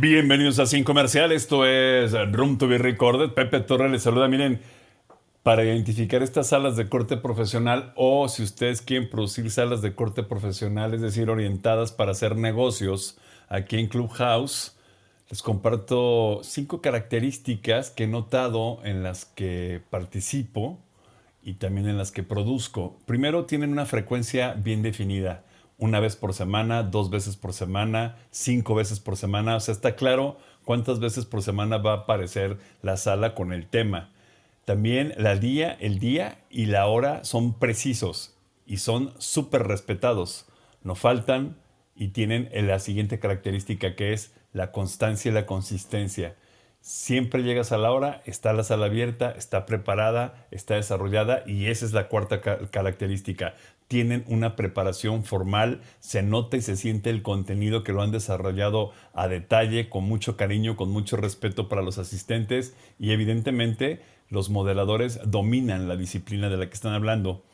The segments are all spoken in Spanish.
Bienvenidos a Sin Comercial, esto es Room to be Recorded. Pepe Torre les saluda. Miren, para identificar estas salas de corte profesional o si ustedes quieren producir salas de corte profesional, es decir, orientadas para hacer negocios aquí en Clubhouse, les comparto cinco características que he notado en las que participo y también en las que produzco. Primero, tienen una frecuencia bien definida una vez por semana, dos veces por semana, cinco veces por semana. O sea, está claro cuántas veces por semana va a aparecer la sala con el tema. También la día, el día y la hora son precisos y son súper respetados. No faltan y tienen eh, la siguiente característica que es la constancia y la consistencia. Siempre llegas a la hora, está la sala abierta, está preparada, está desarrollada y esa es la cuarta característica tienen una preparación formal, se nota y se siente el contenido que lo han desarrollado a detalle, con mucho cariño, con mucho respeto para los asistentes y evidentemente los modeladores dominan la disciplina de la que están hablando.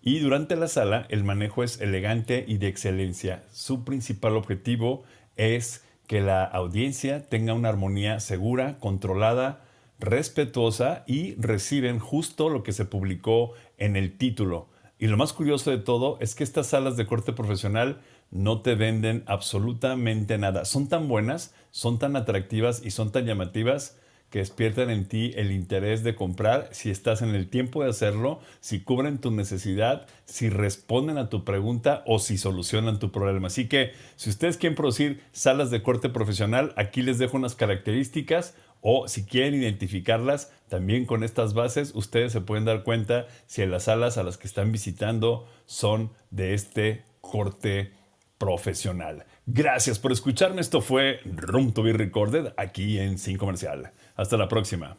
Y durante la sala el manejo es elegante y de excelencia. Su principal objetivo es que la audiencia tenga una armonía segura, controlada, respetuosa y reciben justo lo que se publicó en el título y lo más curioso de todo es que estas salas de corte profesional no te venden absolutamente nada. Son tan buenas, son tan atractivas y son tan llamativas que despiertan en ti el interés de comprar si estás en el tiempo de hacerlo, si cubren tu necesidad, si responden a tu pregunta o si solucionan tu problema. Así que si ustedes quieren producir salas de corte profesional, aquí les dejo unas características o si quieren identificarlas, también con estas bases ustedes se pueden dar cuenta si las salas a las que están visitando son de este corte profesional. Gracias por escucharme. Esto fue Room to be Recorded aquí en Sin Comercial. Hasta la próxima.